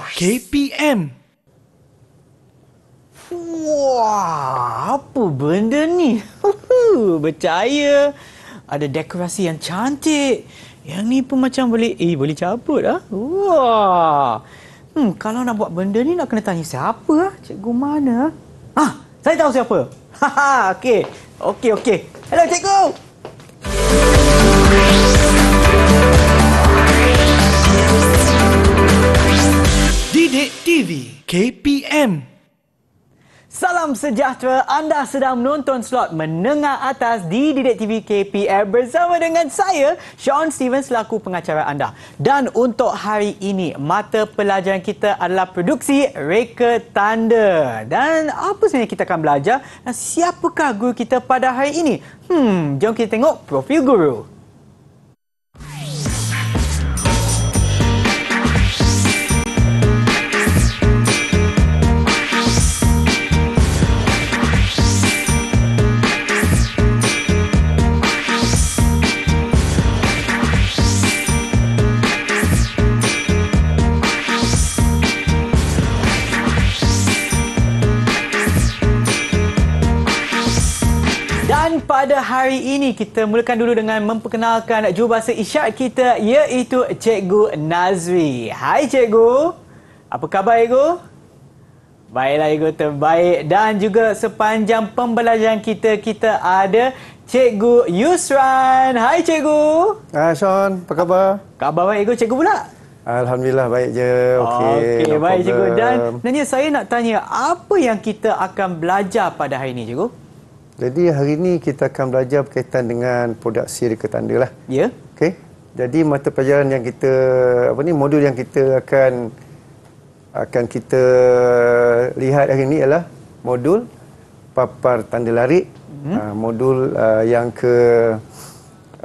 KPM. Wah, apa benda ni? Bercaya. Ada dekorasi yang cantik. Yang ni pun macam boleh eh boleh cabut ah. Wah. Hmm, kalau nak buat benda ni nak kena tanya siapa ah? Cikgu mana? Ah, ah saya tahu siapa. Haha. ha, okey. Okey okey. Hello cikgu. Didik TV KPM Salam sejahtera, anda sedang menonton slot Menengah Atas di Didik TV KPM bersama dengan saya, Sean Stevens, selaku pengacara anda. Dan untuk hari ini, mata pelajaran kita adalah produksi Reka Tanda. Dan apa sebenarnya kita akan belajar dan siapakah guru kita pada hari ini? Hmm, jom kita tengok profil guru. pada hari ini kita mulakan dulu dengan memperkenalkan jurubahasa isyak kita iaitu Cikgu Nazri. Hai Cikgu. Apa khabar Cikgu? Baiklah Cikgu terbaik dan juga sepanjang pembelajaran kita kita ada Cikgu Yusran. Hai Cikgu. Hai Sean, apa khabar? Khabar baik Cikgu, Cikgu pula. Alhamdulillah baik je. Okey. Okey, no baik problem. Cikgu. Dan nanya saya nak tanya apa yang kita akan belajar pada hari ini Cikgu? Jadi hari ini kita akan belajar berkaitan dengan produk siri ketanda lah. Ya. Yeah. Okey. Jadi mata pelajaran yang kita apa ni modul yang kita akan akan kita lihat hari ini ialah modul papar tanda larik. hmm Uh, modul uh, yang ke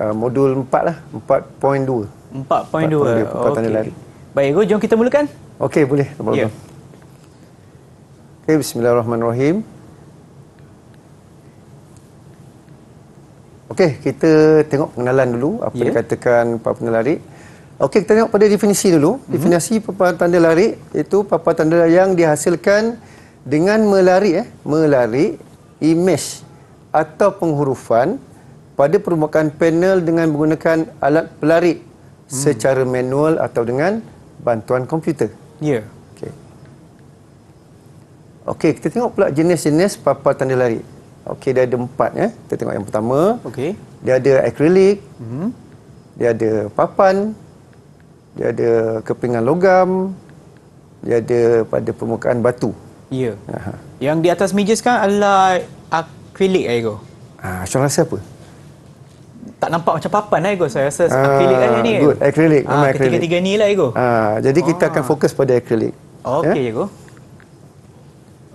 uh, modul 4 lah, 4.2. 4.2. 4.2. 4.2. Papar tanda okay. Baik, go, jom kita mulakan. Okey, boleh. Ya. Yeah. Okey, bismillahirrahmanirrahim. Okey, kita tengok pengenalan dulu apa yeah. dikatakan papan lari. Okey, kita tengok pada definisi dulu. Mm-hmm. Definisi papan tanda lari itu papan tanda yang dihasilkan dengan melari eh, melari imej atau penghurufan pada permukaan panel dengan menggunakan alat pelari mm. secara manual atau dengan bantuan komputer. Ya. Yeah. Okey. Okey, kita tengok pula jenis-jenis papan tanda lari. Okey, dia ada empat. Eh. Kita tengok yang pertama. Okey. Dia ada akrilik. Mm -hmm. Dia ada papan. Dia ada kepingan logam. Dia ada pada permukaan batu. Ya. Yeah. Yang di atas meja sekarang adalah akrilik, Aigo. Aisyah rasa apa? Tak nampak macam papan lah Ego. Saya rasa Aa, ah, acrylic kan ni. Good. Acrylic. Ah, Ketiga-tiga ni lah Ego. Aa, ah, jadi kita akan ah. fokus pada acrylic. Okey yeah? Ego.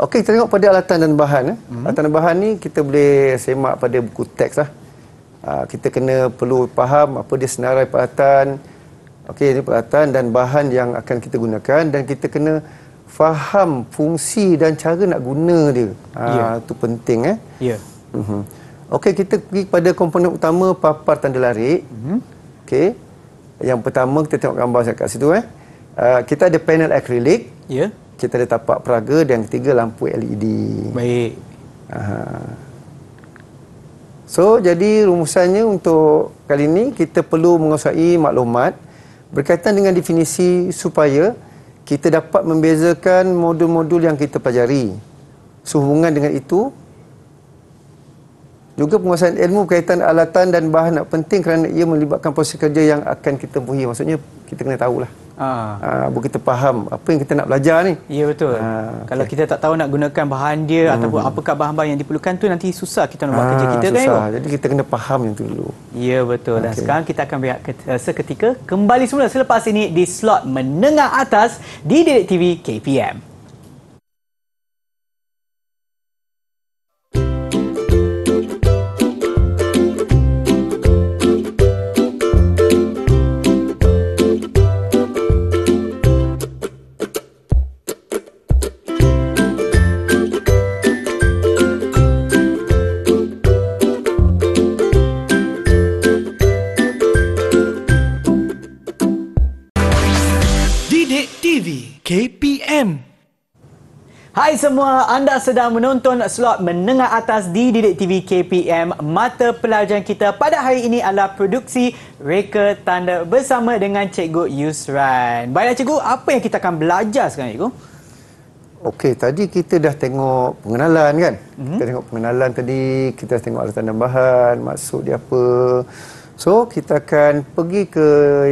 Okey, kita tengok pada alatan dan bahan. Eh. Mm -hmm. Alatan dan bahan ni kita boleh semak pada buku teks. Lah. Aa, ah, kita kena perlu faham apa dia senarai peralatan. Okey, ini peralatan dan bahan yang akan kita gunakan. Dan kita kena faham fungsi dan cara nak guna dia. Itu ah, ya. yeah. penting. Eh. Ya. Yeah. Mm -hmm. Okey, kita pergi pada komponen utama papar tanda larik. Mm -hmm. Okey. Yang pertama, kita tengok gambar saya kat situ. Eh. Aa, ah, kita ada panel akrilik. Ya. Yeah kita ada tapak peraga dan yang ketiga lampu LED. Baik. Aha. So, jadi rumusannya untuk kali ini kita perlu menguasai maklumat berkaitan dengan definisi supaya kita dapat membezakan modul-modul yang kita pelajari. Sehubungan dengan itu, juga penguasaan ilmu berkaitan alatan dan bahan nak penting kerana ia melibatkan proses kerja yang akan kita puji. Maksudnya, kita kena tahulah. Ha. Ha, kita faham apa yang kita nak belajar ni. Ya betul. Ha, Kalau okay. kita tak tahu nak gunakan bahan dia hmm. ataupun apakah bahan-bahan yang diperlukan tu nanti susah kita nak buat ha, kerja kita susah. kan. Susah. Jadi kita kena faham yang tu dulu. Ya betul. Okay. Dan sekarang kita akan berehat seketika kembali semula selepas ini di slot menengah atas di Direct TV KPM. Hai semua, anda sedang menonton slot menengah atas di Didik TV KPM. Mata pelajaran kita pada hari ini adalah produksi Reka Tanda bersama dengan Cikgu Yusran. Baiklah Cikgu, apa yang kita akan belajar sekarang Cikgu? Okey, tadi kita dah tengok pengenalan kan? Mm-hmm. Kita tengok pengenalan tadi, kita dah tengok alat tambahan, maksud dia apa. So, kita akan pergi ke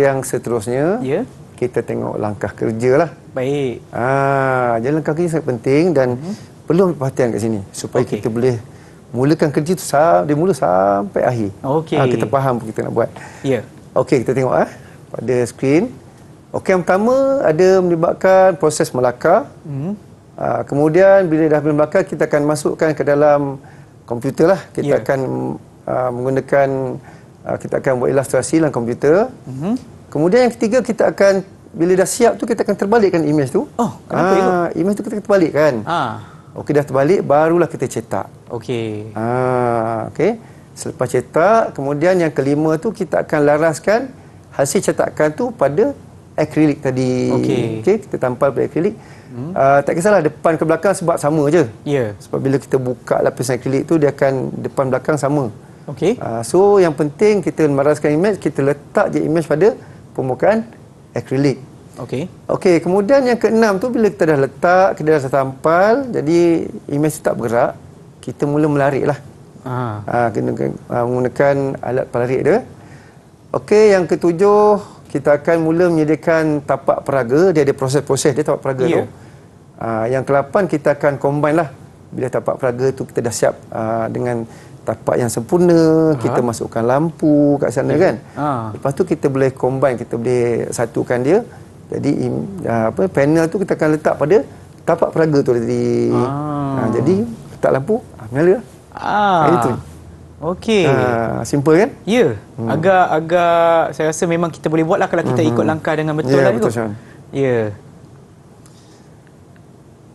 yang seterusnya. Ya. Yeah kita tengok langkah kerja lah. Baik. Ah, jadi langkah kerja sangat penting dan hmm. perlu perhatian kat sini supaya okay. kita boleh mulakan kerja tu dari mula sampai akhir. Okey. Ah, kita faham apa kita nak buat. Ya. Yeah. Okey, kita tengok ah pada skrin. Okey, yang pertama ada melibatkan proses Melaka. Hmm. Ah, kemudian bila dah Melaka, kita akan masukkan ke dalam komputer lah. Kita yeah. akan ah, menggunakan ah, kita akan buat ilustrasi dalam komputer. Hmm. Kemudian yang ketiga kita akan bila dah siap tu kita akan terbalikkan imej tu. Oh, kenapa ah, imej tu kita akan terbalikkan? Ha. Ah. Okey dah terbalik barulah kita cetak. Okey. Ah, okey. Selepas cetak, kemudian yang kelima tu kita akan laraskan hasil cetakan tu pada akrilik tadi. Okey. Okey, kita tampal pada akrilik. Hmm. Uh, tak kisahlah depan ke belakang sebab sama je. Ya. Yeah. Sebab bila kita buka lapisan akrilik tu dia akan depan belakang sama. Okey. Uh, so yang penting kita laraskan image kita letak je image pada permukaan akrilik. Okey. Okey, kemudian yang keenam tu bila kita dah letak, kita dah setampal, jadi imej tak bergerak, kita mula melariklah. Ha. Ah, kena aa, ha, menggunakan alat pelarik dia. Okey, yang ketujuh kita akan mula menyediakan tapak peraga, dia ada proses-proses dia tapak peraga yeah. tu. Aa, ya. ha, yang kelapan kita akan combine lah bila tapak peraga tu kita dah siap aa, ha, dengan tapak yang sempurna, ha? kita masukkan lampu kat sana okay. kan. Ha. Lepas tu kita boleh combine, kita boleh satukan dia. Jadi ya, apa panel tu kita akan letak pada tapak peraga tu tadi. Ha. Ah. ha jadi letak lampu, nyala. Ah. Ha. Itu. Okey. Uh, simple kan? Ya. Yeah. Hmm. Agak agak saya rasa memang kita boleh buatlah kalau kita -hmm. ikut langkah dengan betul yeah, lah betul tu. Ya. Yeah.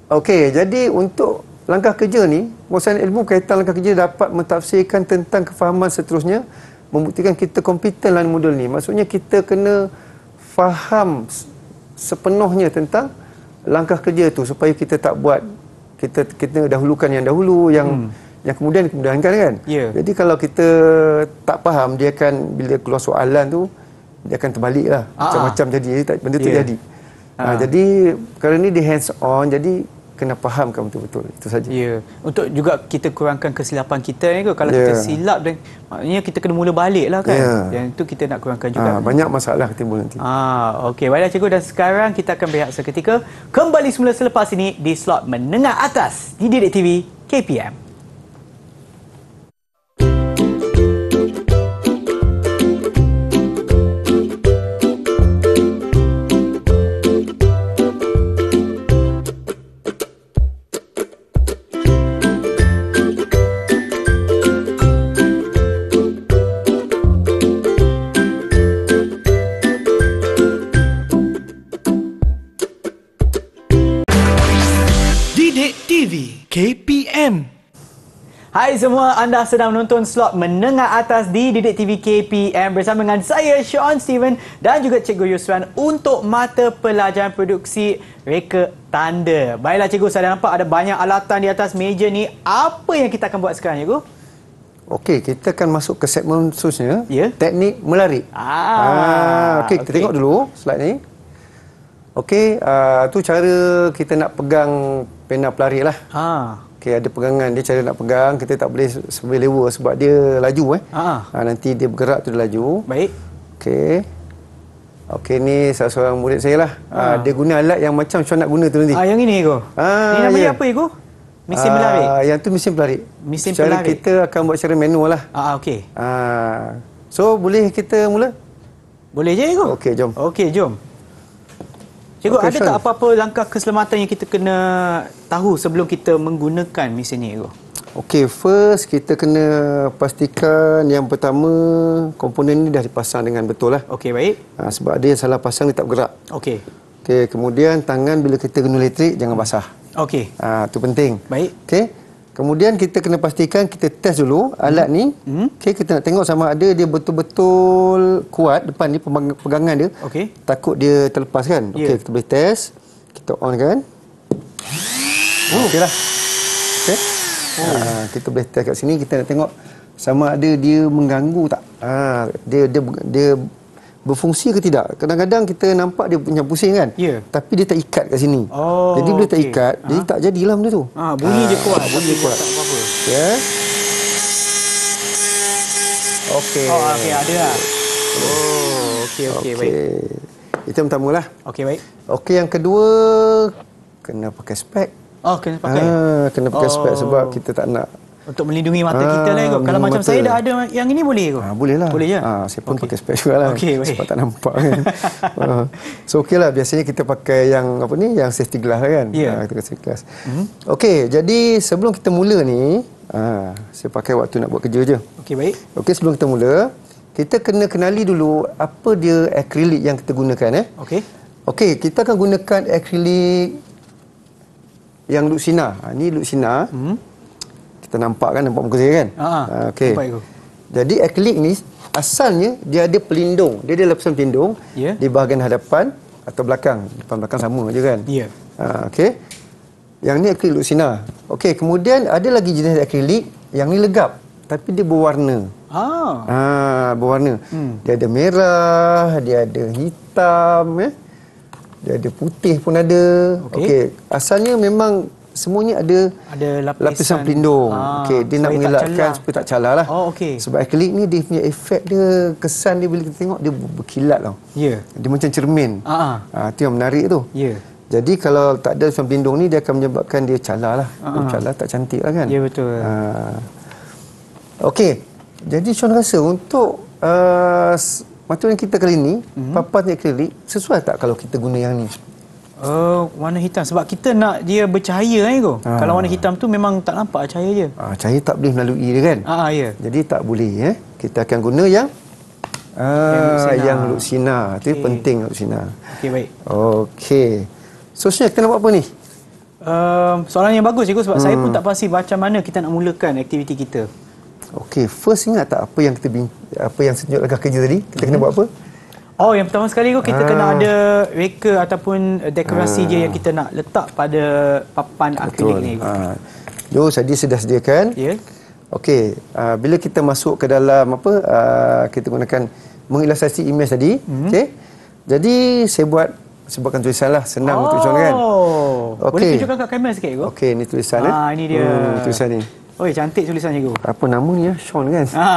Okey, jadi untuk langkah kerja ni muasan ilmu kaitan langkah kerja dapat mentafsirkan tentang kefahaman seterusnya membuktikan kita kompeten dalam modul ni maksudnya kita kena faham sepenuhnya tentang langkah kerja tu supaya kita tak buat kita kita dahulukan yang dahulu yang hmm. yang kemudian kemudian kan kan ya. yeah. jadi kalau kita tak faham dia akan bila keluar soalan tu dia akan terbalik lah ah, ah. macam-macam jadi benda tu yeah. jadi Ha. jadi kerana ni di hands on jadi kena fahamkan betul-betul itu saja. Ya. Untuk juga kita kurangkan kesilapan kita ya. kalau ya. kita silap dan maknanya kita kena mula balik lah kan. Ya. Yang itu kita nak kurangkan ah, juga. Ha, banyak masalah timbul nanti. Ah, okey. Baiklah cikgu dan sekarang kita akan berehat seketika. Kembali semula selepas ini di slot menengah atas di Didik TV KPM. KPM. Hai semua, anda sedang menonton slot menengah atas di Didik TV KPM bersama dengan saya Sean Steven dan juga Cikgu Yuswan untuk mata pelajaran produksi reka tanda. Baiklah Cikgu, saya nampak ada banyak alatan di atas meja ni. Apa yang kita akan buat sekarang Cikgu? Okey, kita akan masuk ke segmen seterusnya. Yeah. Teknik melarik. Ah, ah okey, okay. kita tengok dulu slide ni. Okey, uh, tu cara kita nak pegang pena pelari lah. Ha. Okey, ada pegangan dia cara nak pegang. Kita tak boleh sebelah lewa sebab dia laju eh. Ha. Uh, nanti dia bergerak tu dia laju. Baik. Okey. Okey, ni salah seorang murid saya lah. Ha. Uh, dia guna alat yang macam macam nak guna tu nanti. Ah, yang ini Iko. Ha, ini nama yeah. apa ya. Iko? Mesin pelari? Uh, yang tu mesin pelari. Mesin pelari. kita akan buat secara manual lah. Ha, uh, okey. Ha. Uh, so, boleh kita mula? Boleh je Iko. Okey, jom. Okey, jom. Cikgu, okay, ada Syarif. tak apa-apa langkah keselamatan yang kita kena tahu sebelum kita menggunakan mesin ini, Cikgu? Okey, first kita kena pastikan yang pertama komponen ini dah dipasang dengan betul lah. Okey, baik. Ha, sebab ada yang salah pasang dia tak bergerak. Okey. Okey, kemudian tangan bila kita guna elektrik jangan basah. Okey. Ah, ha, tu penting. Baik. Okey. Kemudian kita kena pastikan kita test dulu hmm. alat ni. Hmm. Okey, kita nak tengok sama ada dia betul-betul kuat depan ni pegangan dia. Okey. Takut dia terlepas kan? Yeah. Okey, ya. kita boleh test. Kita on kan? Oh. Okeylah. Okey. Oh. Ha, kita boleh test kat sini kita nak tengok sama ada dia mengganggu tak. Ha, dia dia dia, dia berfungsi ke tidak. Kadang-kadang kita nampak dia punya pusing kan. Yeah. Tapi dia tak ikat kat sini. Oh, jadi bila okay. tak ikat, ha? jadi tak jadilah benda tu. Ha, bunyi ha. je kuat. Ha, bunyi je kuat. Tak apa-apa. Ya. Yeah. Okey. Oh, okey. Ada lah. Oh, okey, okey. Okay. Baik. Itu yang pertama lah. Okey, baik. Okey, yang kedua, kena pakai spek. Oh, kena pakai. Ah, kena pakai oh. spek sebab kita tak nak untuk melindungi mata ha, kita lah Kalau macam mata. saya dah ada yang ini boleh kot. Ha, ah, boleh lah. Boleh je. Ha, saya pun okay. pakai spek juga lah. Okay, sebab baik. tak nampak kan. so okey lah. Biasanya kita pakai yang apa ni, yang safety glass lah kan. Yeah. Ya. Ha, kita kasi glass. Mm-hmm. Okey, jadi sebelum kita mula ni, ha, saya pakai waktu nak buat kerja je. Okey, baik. Okey, sebelum kita mula, kita kena kenali dulu apa dia akrilik yang kita gunakan eh. Okey. Okey, kita akan gunakan akrilik yang Luxina. Ha, ni Luxina. Hmm kita nampak kan nampak muka saya kan ha uh, okey jadi acrylic ni asalnya dia ada pelindung dia ada lapisan pelindung yeah. di bahagian hadapan atau belakang depan belakang sama aja kan ya yeah. uh, okey yang ni acrylic lucina okey kemudian ada lagi jenis acrylic yang ni legap tapi dia berwarna ah ha uh, berwarna hmm. dia ada merah dia ada hitam eh? dia ada putih pun ada okey okay. asalnya memang semuanya ada ada lapisan, lapisan pelindung. Ah, okey, dia nak mengelakkan supaya tak lah. Oh, okay. Sebab akrilik ni dia punya efek dia kesan dia bila kita tengok dia berkilat tau. Ya. Yeah. Dia macam cermin. Ha ah. Ah, tu yang menarik tu. Ya. Yeah. Jadi kalau tak ada lapisan pelindung ni dia akan menyebabkan dia calarlah. Lah. Ah. Oh, ah. calar tak cantiklah kan? Ya yeah, betul. Ha. Ah. Okey. Jadi Chuan rasa untuk uh, ah, macam yang kita kali ni, mm -hmm. papan akrilik sesuai tak kalau kita guna yang ni? Uh, warna hitam sebab kita nak dia bercahaya kan itu. Ha. Kalau warna hitam tu memang tak nampak cahaya dia. Ah, ha, cahaya tak boleh melalui dia kan? Ha, ya. Jadi tak boleh Eh? Kita akan guna yang uh, yang luksina. Itu okay. penting luksina. Okey baik. Okey. So saya kena buat apa ni? Um, soalan yang bagus cikgu sebab hmm. saya pun hmm. tak pasti macam mana kita nak mulakan aktiviti kita. Okey, first ingat tak apa yang kita apa yang senyap langkah kerja tadi? Kita hmm. kena buat apa? Oh yang pertama sekali kau kita ha. kena ah. ada reka ataupun dekorasi ha. dia yang kita nak letak pada papan akrilik ni. Betul. Ha. Ah. Jadi tadi sudah sediakan. Ya. Yeah. Okey, uh, bila kita masuk ke dalam apa uh, kita gunakan mengilustrasi imej tadi, mm -hmm. okey. Jadi saya buat sebutkan tulisan lah senang oh. untuk tunjukkan kan. Oh. Okay. Boleh tunjukkan kat kamera sikit ke? Okey, ni tulisan eh? Ah, Ha, ini dia. Hmm, tulisan ni. Oi, cantik tulisannya tu. Apa namanya? Eh? Sean kan? Ha.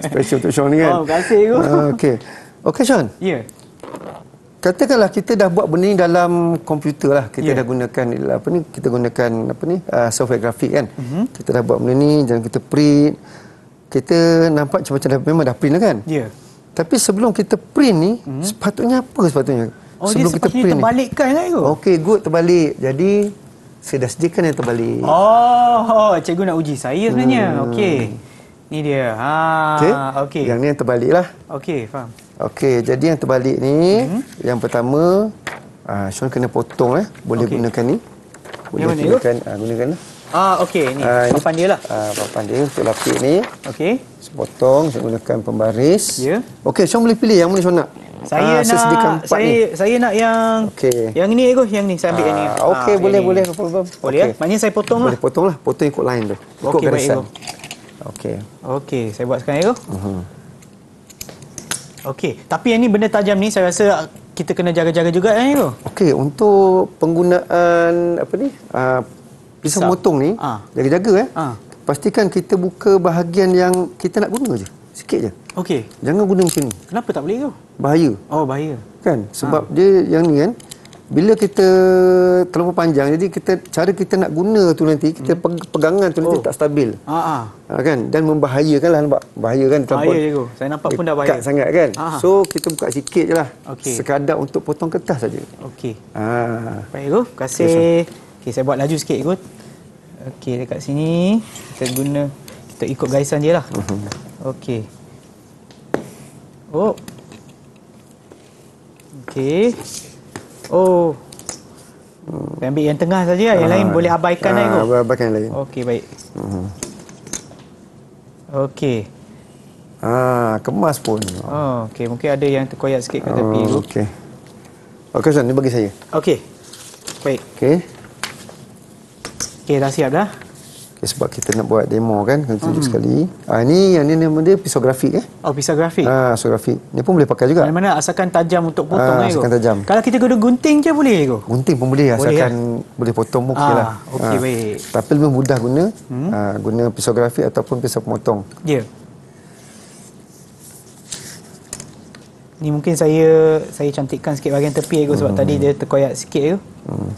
Special untuk Sean ni kan. Oh, terima kasih tu. Uh, okey. Okey, Sean. Ya. Yeah. Katakanlah kita dah buat benda ni dalam komputer lah. Kita yeah. dah gunakan apa ni? Kita gunakan apa ni? Uh, software grafik kan. Mm -hmm. Kita dah buat benda ni dan kita print. Kita nampak macam, -macam dah, memang dah print lah kan? Ya. Yeah. Tapi sebelum kita print ni, mm -hmm. sepatutnya apa sepatutnya? Oh, sebelum dia sepatutnya kita print terbalikkan ni. Terbalikkan kan Okey, good terbalik. Jadi saya dah sediakan yang terbalik. Oh, oh cikgu nak uji saya sebenarnya. Hmm. Okey. Ni dia. Ha, okey. Okay. Yang ni yang terbalik lah. Okey, faham. Okey, jadi yang terbalik ni, hmm. yang pertama, uh, ah, Sean kena potong eh. Boleh okay. gunakan ni. Boleh yang gunakan, uh, gunakan lah. Ah, okey. Ni, uh, ini, papan dia lah. Uh, papan dia untuk lapik ni. Okey. Sepotong, potong, saya gunakan pembaris. Ya. Yeah. Okey, Sean boleh pilih yang mana Sean nak. Saya uh, nak, saya, ni. saya nak yang, okay. yang ni ego, yang ni, saya ambil uh, yang ni. Okey, ah, boleh, boleh. Boleh, boleh. Ya? boleh okay. Maknanya saya potong boleh lah. Boleh potong lah, potong ikut lain tu. Ikut okay, garisan. Okey. Okey, saya buat sekarang ego. Uh mhm. -huh. Okey, tapi yang ni benda tajam ni saya rasa kita kena jaga-jaga juga eh tu. Okey, untuk penggunaan apa ni? Uh, ah, pisau Pisa. motong ni, ah. jaga-jaga ha. eh. Ha. Pastikan kita buka bahagian yang kita nak guna je. Sikit je. Okey. Jangan guna macam ni. Kenapa tak boleh tu? Bahaya. Oh, bahaya. Kan? Sebab ha. dia yang ni kan, bila kita terlalu panjang jadi kita cara kita nak guna tu nanti kita hmm. pegangan tu nanti oh. tak stabil. Ha ah. kan dan membahayakanlah nampak bahayakan tu. Bahaya je Saya nampak pun dah bahaya. Kak sangat kan. Aa. Ah, so kita buka sikit jelah. Okay. Sekadar untuk potong kertas saja. Okey. Ha. Baik Terima kasih. Okey saya buat laju sikit ikut. Okey dekat sini kita guna kita ikut garisan je lah. Mm-hmm. Okey. Oh. Okey. Oh. Hmm. Ambil yang tengah saja lah. Yang ah, lain boleh abaikan ah, lah itu. Abaikan lain. Okey, baik. Hmm. Okey. Ah, kemas pun. Oh, okey. Mungkin ada yang terkoyak sikit kat tepi. Oh, okey. Okey, Ustaz. Ini bagi saya. Okey. Baik. Okey. Okey, dah siap dah. Ya, sebab kita nak buat demo kan, kena tunjuk hmm. sekali. Ah ini yang ni nama dia pisau grafik eh. Oh, pisau grafik. Ah, pisau grafik. Ni pun boleh pakai juga. Mana, mana asalkan tajam untuk ah, potong ha, Asalkan tajam. Kalau kita guna gunting je boleh ego. Gunting pun boleh, boleh asalkan ya? boleh potong mukilah. Ah, ha, okey ha. baik. Tapi lebih mudah guna hmm. ha, guna pisau grafik ataupun pisau pemotong. Ya. Yeah. Ni mungkin saya saya cantikkan sikit bahagian tepi ego sebab hmm. tadi dia terkoyak sikit ego. Hmm.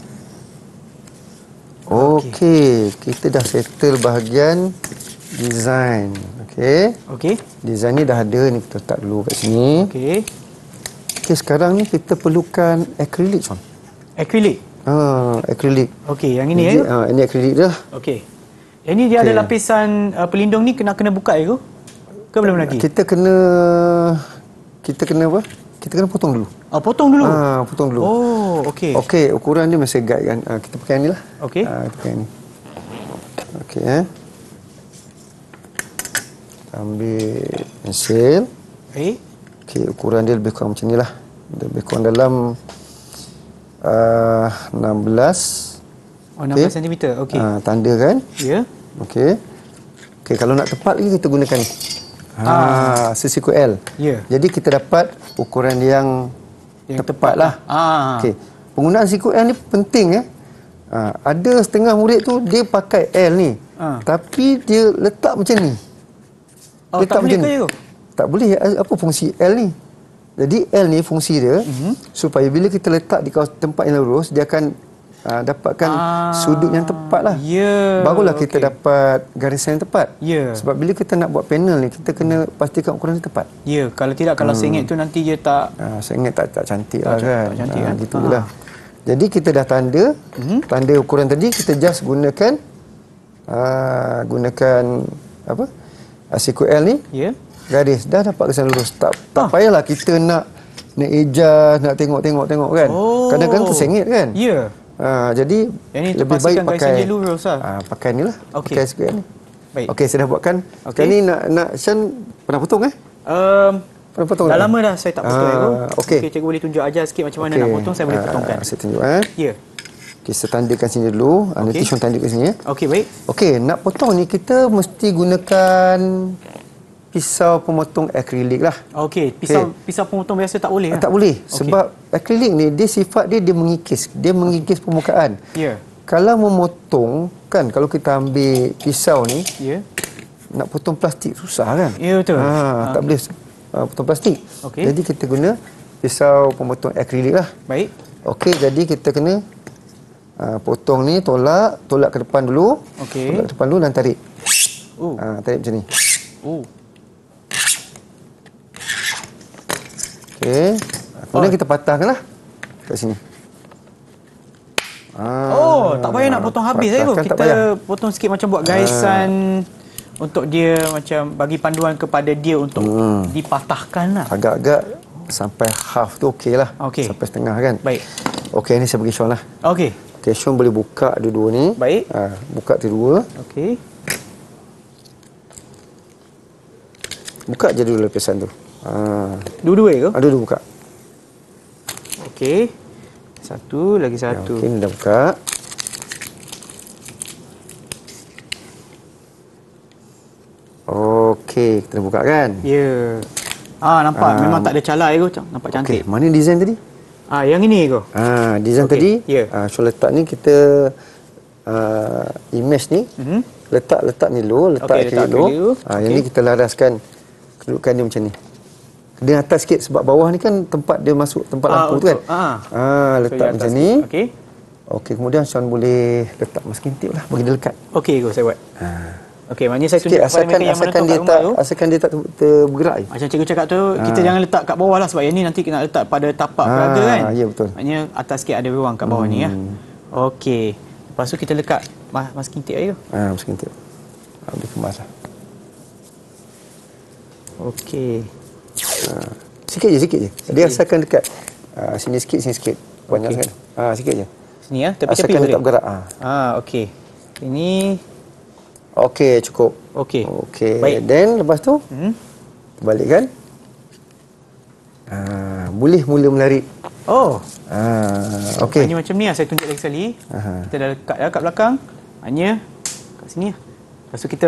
Okey, kita dah settle bahagian design. Okey. Okey. Design ni dah ada ni kita letak dulu kat sini. Okey. Okey, sekarang ni kita perlukan acrylic kan. Acrylic. Ha, ah, acrylic. Okey, yang ini, eh. Ah, ini acrylic ya? ha, dah. Okey. Yang ni dia okay. ada lapisan uh, pelindung ni kena kena buka ya ke? belum lagi? Kita kena kita kena apa? Kita kena potong dulu. Oh, potong dulu? Ah, potong dulu. Oh, okey. Okey, ukuran dia mesti guide kan. Ah, kita pakai ni lah. Okey. Ah, kita pakai ni. Okey, eh. Ambil pensil. Eh? Okey, ukuran dia lebih kurang macam ni lah. Lebih kurang dalam uh, ah, 16 Oh, 16 cm. Okay. Okey. Ah, tanda kan? Ya. Yeah. Okey. Okey, kalau nak tepat lagi kita gunakan ni. Ah, ah sisi L. Ya. Yeah. Jadi kita dapat ukuran yang yang tepat lah. Ah. Okay. Penggunaan siku L ni penting eh. Ha, ada setengah murid tu dia pakai L ni. Ha. Tapi dia letak macam ni. Oh, letak tak macam boleh ni. ke? Tak boleh. Eh, apa fungsi L ni? Jadi L ni fungsi dia mm -hmm. supaya bila kita letak di tempat yang lurus dia akan Uh, dapatkan ah, sudut yang tepat lah yeah, Barulah kita okay. dapat garisan yang tepat yeah. Sebab bila kita nak buat panel ni Kita kena pastikan ukuran yang tepat Ya, yeah, kalau tidak, kalau hmm. sengit tu nanti dia tak uh, Sengit tak, tak cantik tak lah kan cantik uh, kan gitu lah. Jadi kita dah tanda mm-hmm. Tanda ukuran tadi, kita just gunakan uh, Gunakan Apa? SQL ni yeah. Garis, dah dapat kesan lurus Tak, tak ah. payahlah kita nak Nak adjust, nak tengok-tengok-tengok kan oh. Kadang-kadang tersengit kan Ya yeah. Ah, jadi ini lebih baik ah, pakai ni lurus ah. Ha, pakai nilah. Okay. Pakai square ni. Baik. Okey, saya dah buatkan. Okay. Ini nak nak Shan pernah potong eh? Um, pernah potong. Dah lama dah saya tak potong ah, ego. Ya, okey, okay, cikgu boleh tunjuk ajar sikit macam mana okay. nak potong, saya boleh ah, potongkan. Ah, saya tunjuk eh. Ya. Yeah. Okey, saya tandakan sini dulu. Okay. Nanti Shan tandakan sini ya. Okey, baik. Okey, nak potong ni kita mesti gunakan pisau pemotong akrilik lah. Okey, pisau okay. pisau pemotong biasa tak boleh? Lah. Tak boleh. Sebab akrilik ni, dia sifat dia, dia mengikis. Dia mengikis permukaan. Ya. Yeah. Kalau memotong, kan kalau kita ambil pisau ni, yeah. nak potong plastik susah kan? Ya, yeah, betul. Ha, ah, okay. Tak ah. boleh ha, potong plastik. Okay. Jadi kita guna pisau pemotong akrilik lah. Baik. Okey, jadi kita kena ha, potong ni, tolak, tolak ke depan dulu. Okey. Tolak ke depan dulu dan tarik. Oh. Ha, tarik macam ni. Oh. Okey. Kemudian oh. kita patahkanlah. Kat sini. Ah. Oh, tak payah nak potong habis eh tu. Kita potong sikit macam buat gaisan ah. untuk dia macam bagi panduan kepada dia untuk hmm. dipatahkanlah. Agak-agak sampai half tu okeylah. Okay. Sampai setengah kan. Baik. Okey, ni saya bagi Sean lah. Okey. Okay, Sean boleh buka dua-dua ni. Baik. Ha, buka dua-dua. Okey. Buka je dulu lapisan tu. Ah. Dua-dua ke? Ada ah, dua buka. Okey. Satu lagi ya, satu. Okey, dah buka. Okey, kita buka kan? Ya. Yeah. Ah, nampak um, memang tak ada calar ego, nampak cantik. Okey, mana design tadi? Ah, yang ini ego. Ah, design okay. tadi? Yeah. Ah, so letak ni kita uh, image ni. mm Letak letak ni low, letak okay, letak low. Ah, okay. yang ni kita laraskan kedudukan dia macam ni. Dia atas sikit sebab bawah ni kan tempat dia masuk tempat ah, lampu ah, tu kan. Ah. ah letak so, macam ni. Okey. Okey, kemudian Sean boleh letak masking tape lah bagi dia lekat. Okey, go saya buat. Ah. Okey, maknanya saya tunjuk kepada mereka yang asalkan mana tu tak, tu. Asalkan dia tak bergerak. Macam cikgu cakap tu, ha. kita jangan letak kat bawah lah sebab yang ni nanti kita letak pada tapak ha. berada kan. Ya, betul. Maknanya atas sikit ada ruang kat bawah hmm. ni ya. Hmm. Okey. Lepas tu kita lekat masking tape ayo. Ha, masking tape. Ambil kemas lah. Okey. Sikit je, sikit je. Sikit. Dia rasakan dekat uh, sini sikit, sini sikit. Banyak okay. sangat. Ha, sikit je. Sini ya, tapi tapi boleh. tak bergerak. Ha. Ha, okey. Ini okey, cukup. Okey. Okey. Baik. Then lepas tu, hmm. Balikkan. Ha, boleh mula menarik. Oh. Ha, okey. Ini macam ni lah. saya tunjuk lagi sekali. Aha. Kita dah dekat dah kat belakang. Hanya kat sini lah. Lepas kita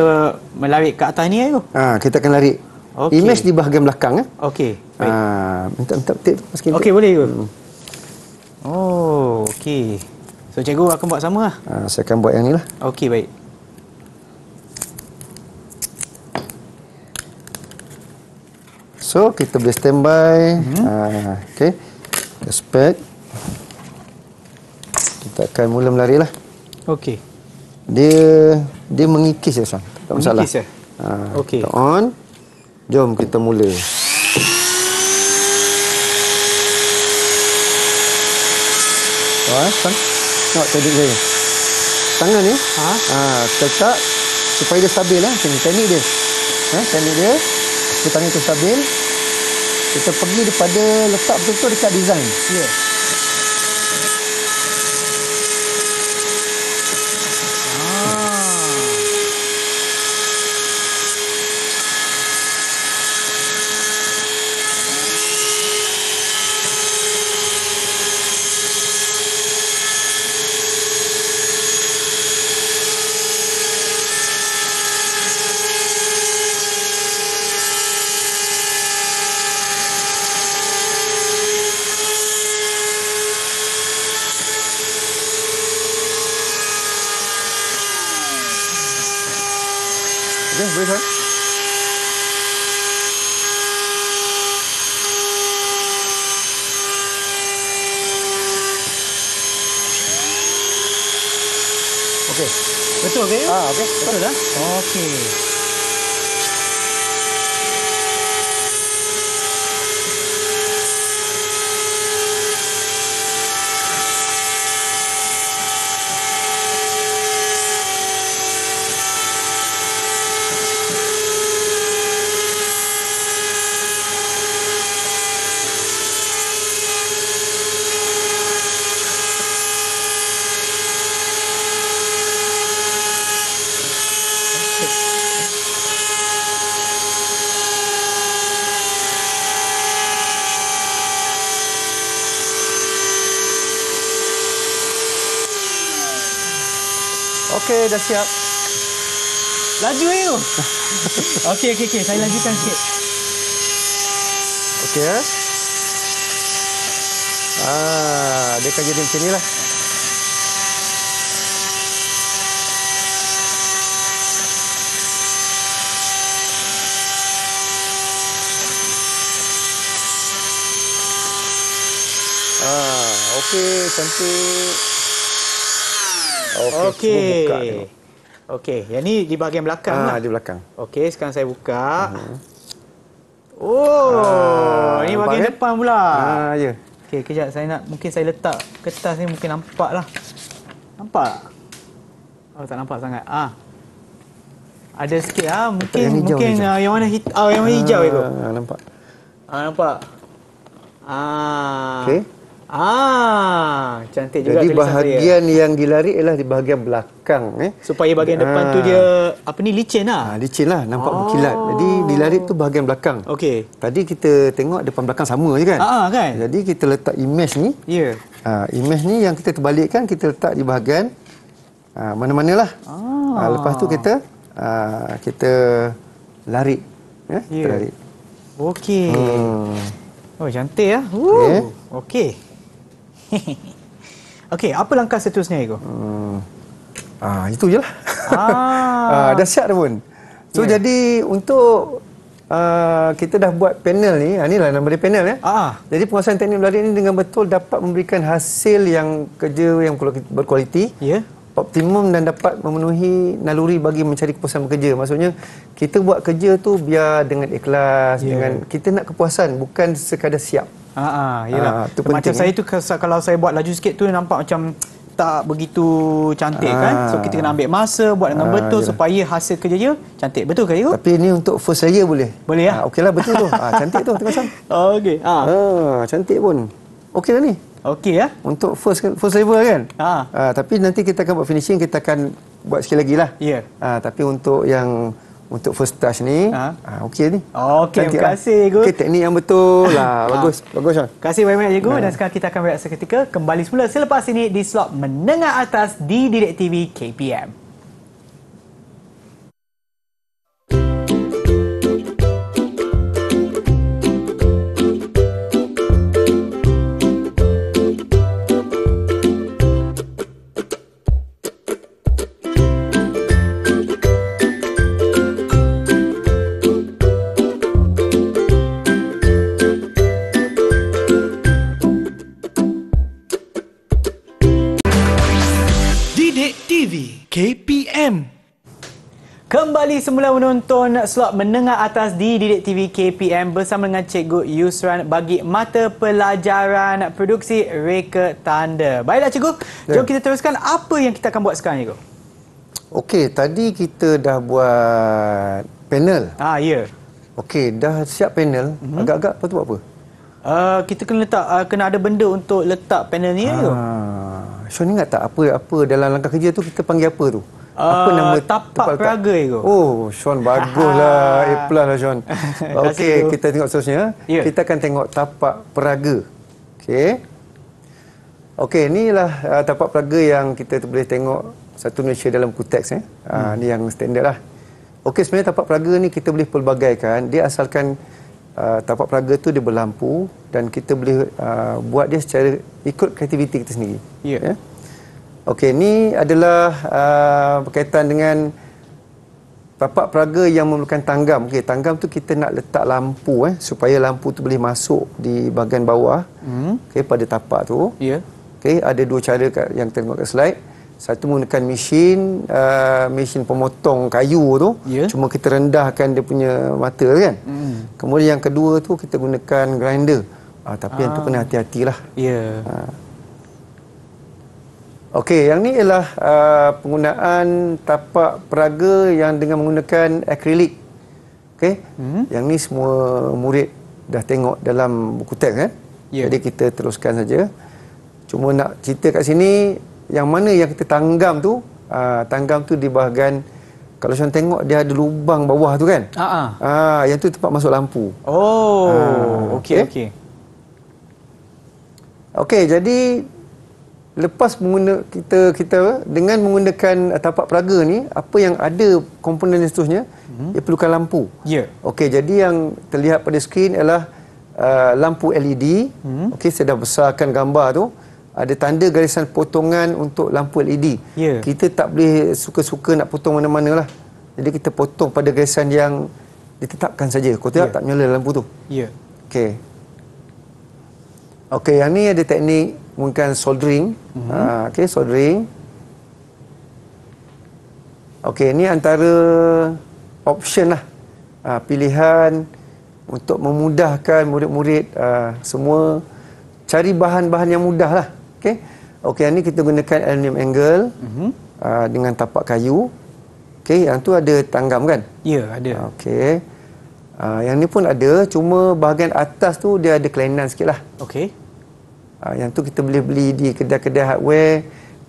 melarik ke atas ni ya, ayo. Ha, kita akan larik. Okay. Image di bahagian belakang eh. Okey. Ha, ah, minta minta tip sikit. Okey, boleh ke? Hmm. Oh, okey. So cikgu akan buat sama lah. Ha, saya akan buat yang ni lah. Okey, baik. So kita boleh standby. Hmm. Ha, ah, okey. Kita spek. Kita akan mula melari lah. Okey. Dia dia mengikis ya, Sam. Tak masalah. Mengikis ya? Ha, okey. On. Jom kita mula. Wah, ha, kan? Tengok tajuk saya. Tangan ni, ha? ha tetap supaya dia stabil lah. Ha? Teknik dia. Ha? Teknik dia, Kita tangan tu stabil. Kita pergi daripada letak betul-betul dekat design. Ya. Yeah. dah siap. Laju eh tu. Okey, okey, okey. Saya lanjutkan sikit. Okey, ya. Ah, dia akan jadi macam lah. Ah, okey, cantik. Okey, okay. buka Okey, yang ni di bahagian belakang ah, lah. di belakang. Okey, sekarang saya buka. Uh mhm. -huh. Oh, ah, ini bahagian, bahagian depan pula. ah, ya. Okey, kejap saya nak mungkin saya letak kertas ni mungkin nampak lah. Nampak? Oh, tak nampak sangat. Ah. Ada sikit ah, mungkin yang hijau, mungkin hijau. Uh, yang mana hit oh, yang mana hijau ah, itu. Ah, nampak. Ah, nampak. Ah. Okey. Ah, cantik juga Jadi bahagian dia. yang dilari ialah di bahagian belakang eh. Supaya bahagian ah. depan tu dia apa ni licin lah. Ah, licin lah, nampak ah. mengkilat. Oh. Jadi dilari tu bahagian belakang. Okey. Tadi kita tengok depan belakang sama je kan? Ah, ah kan. Jadi kita letak image ni. Ya. Yeah. Ah, image ni yang kita terbalikkan kita letak di bahagian ah, mana lah. Ah. ah. lepas tu kita ah, kita lari. Ya, yeah, lari. Okey. Hmm. Oh cantik ah. Ya? Okey. Okay. Okey, apa langkah seterusnya Ego? Hmm. Ah, itu je lah. Ah. ah, dah siap dah pun. So, yeah. jadi untuk uh, kita dah buat panel ni, ah, inilah nama dia panel ya. Ah. Jadi, penguasaan teknik belah ni dengan betul dapat memberikan hasil yang kerja yang berkualiti. Yeah. Optimum dan dapat memenuhi naluri bagi mencari kepuasan bekerja. Maksudnya, kita buat kerja tu biar dengan ikhlas, yeah. dengan kita nak kepuasan, bukan sekadar siap. Ha, ha ah, ha, macam saya eh. tu kalau saya buat laju sikit tu nampak macam tak begitu cantik ha, kan. Ah. So kita kena ambil masa buat dengan ha, betul yalah. supaya hasil kerja dia cantik. Betul ke Tapi ini untuk first saya boleh. Boleh ya. Ah, okey lah betul tu. Ah cantik tu Okey. Ha. Ah ha. cantik pun. Okey lah ni. Okey ya. Untuk first first level lah kan? Ha. ha. tapi nanti kita akan buat finishing kita akan buat sekali lagi lah. Ya. Yeah. Ah tapi untuk yang untuk first touch ni ha? ha, okey ni oh, okey terima lah. kasih cikgu okay, teknik yang betul lah bagus ha. bagus kan terima kasih banyak-banyak cikgu ha. dan sekarang kita akan berehat seketika kembali semula selepas ini di slot menengah atas di Direct TV KPM Kembali semula menonton slot menengah atas di Didik TV KPM bersama dengan Cikgu Yusran bagi mata pelajaran produksi Reka Tanda. Baiklah Cikgu, ya. jom kita teruskan apa yang kita akan buat sekarang Cikgu. Okey, tadi kita dah buat panel. Ah, ya. Yeah. Okey, dah siap panel. Mm -hmm. Agak-agak apa tu apa? Uh, kita kena letak uh, kena ada benda untuk letak panel ah, ya. ni ya. Ha. Ah. ingat tak apa apa dalam langkah kerja tu kita panggil apa tu? apa uh, nama tapak peraga itu? Oh, Sean baguslah. A plus lah Sean. Okey, kita tengok seterusnya. Yeah. Kita akan tengok tapak peraga. Okey. Okey, inilah uh, tapak peraga yang kita boleh tengok satu Malaysia dalam kuteks eh. Ha uh, hmm. yang standard lah. Okey, sebenarnya tapak peraga ni kita boleh pelbagaikan. Dia asalkan uh, tapak peraga tu dia berlampu dan kita boleh uh, buat dia secara ikut kreativiti kita sendiri. Ya. Yeah. Yeah? Okey, ini adalah uh, berkaitan dengan tapak peraga yang memerlukan tanggam. Okey, tanggam tu kita nak letak lampu eh supaya lampu tu boleh masuk di bahagian bawah. Hmm. Okey, pada tapak tu. Ya. Yeah. Okey, ada dua cara kat, yang tengok kat slide. Satu menggunakan mesin uh, mesin pemotong kayu tu yeah. cuma kita rendahkan dia punya mata kan. Hmm. Kemudian yang kedua tu kita gunakan grinder. Uh, tapi ah. yang tu ah. kena hati-hatilah. Ya. Yeah. Uh. Okey, yang ni ialah uh, penggunaan tapak peraga yang dengan menggunakan akrilik. Okey. Hmm. Yang ni semua murid dah tengok dalam buku teks kan? Eh? Yeah. Jadi kita teruskan saja. Cuma nak cerita kat sini yang mana yang kita tanggam tu, uh, tanggam tu di bahagian kalau saya tengok dia ada lubang bawah tu kan? Ha ah. Uh, yang tu tempat masuk lampu. Oh, uh, okey okey. Okey, okay, jadi lepas mengguna kita kita dengan menggunakan eh, tapak peraga ni apa yang ada komponen seterusnya mm-hmm. ia perlukan lampu. Ya. Yeah. Okey jadi yang terlihat pada skrin ialah uh, lampu LED. Mm-hmm. Okey saya dah besarkan gambar tu ada tanda garisan potongan untuk lampu LED. Yeah. Kita tak boleh suka-suka nak potong mana-mana lah. Jadi kita potong pada garisan yang ditetapkan saja. Kau tak yeah. tak nyala lampu tu. Ya. Yeah. Okey. Okey, yang ni ada teknik mungkin soldering. Mm -hmm. Ah, ha, okay, soldering. Okay, ini antara option lah. Ha, pilihan untuk memudahkan murid-murid ha, semua cari bahan-bahan yang mudah lah. Okay. Okay, ini kita gunakan aluminium angle mm -hmm. ha, dengan tapak kayu. Okay, yang tu ada tanggam kan? Ya, yeah, ada. Okay. Ha, yang ni pun ada, cuma bahagian atas tu dia ada kelainan sikit lah. Okay. Ha, yang tu kita boleh beli di kedai-kedai hardware.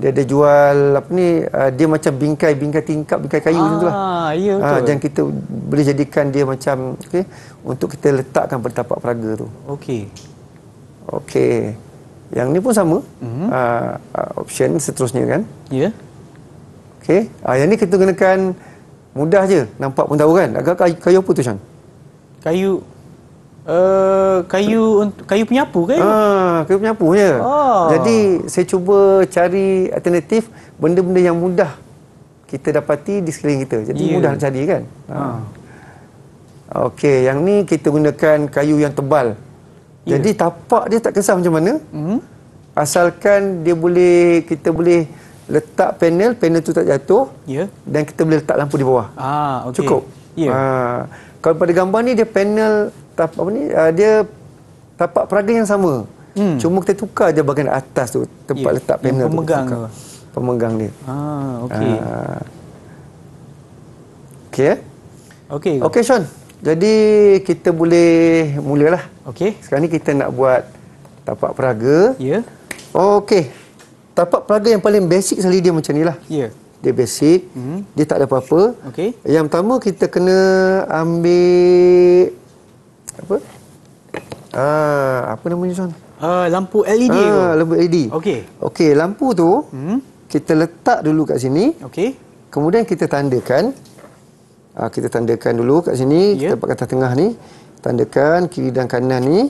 Dia ada jual apa ni? Uh, dia macam bingkai, bingkai tingkap, bingkai kayu macam itulah. Ah, iya ha, ah, Dan kita boleh jadikan dia macam okey untuk kita letakkan pada tapak peraga tu. Okey. Okey. Yang ni pun sama. Mm -hmm. uh, option seterusnya kan? Ya. Yeah. Okey. Ah yang ni kita gunakan mudah je. Nampak pun tahu kan? Agak kayu, kayu apa tu, Chan? Kayu Eh, kayu kayu penyapu ke? Ah, kayu penyapu je. Ah. Jadi saya cuba cari alternatif benda-benda yang mudah kita dapati di sekeliling kita. Jadi yeah. mudah nak cari kan? Ha. Okey, yang ni kita gunakan kayu yang tebal. Yeah. Jadi tapak dia tak kisah macam mana. Mm. Asalkan dia boleh kita boleh letak panel, panel tu tak jatuh. Yeah. Dan kita boleh letak lampu di bawah. Ah, okay. Cukup. Yeah. Ah. Kalau pada gambar ni dia panel tap, apa ni uh, dia tapak peraga yang sama. Hmm. Cuma kita tukar je bahagian atas tu tempat yeah. letak panel yang pemegang tu. Pemegang Pemegang dia. Ah, okey. Uh, okey. Eh? Okey. Okey, Sean. Jadi kita boleh mulalah. Okey. Sekarang ni kita nak buat tapak peraga. Ya. Yeah. Okey. Tapak peraga yang paling basic sekali dia macam nilah. Ya. Yeah. Dia basic. Mm. Dia tak ada apa-apa. Okey. Yang pertama kita kena ambil apa? Ah, apa nama ni, Son? Uh, ah, lampu LED ah, tu. Lampu LED. Okey. Okey, lampu tu hmm? kita letak dulu kat sini. Okey. Kemudian kita tandakan. Ah, kita tandakan dulu kat sini. Yeah. Kita dapat kata tengah ni. Tandakan kiri dan kanan ni.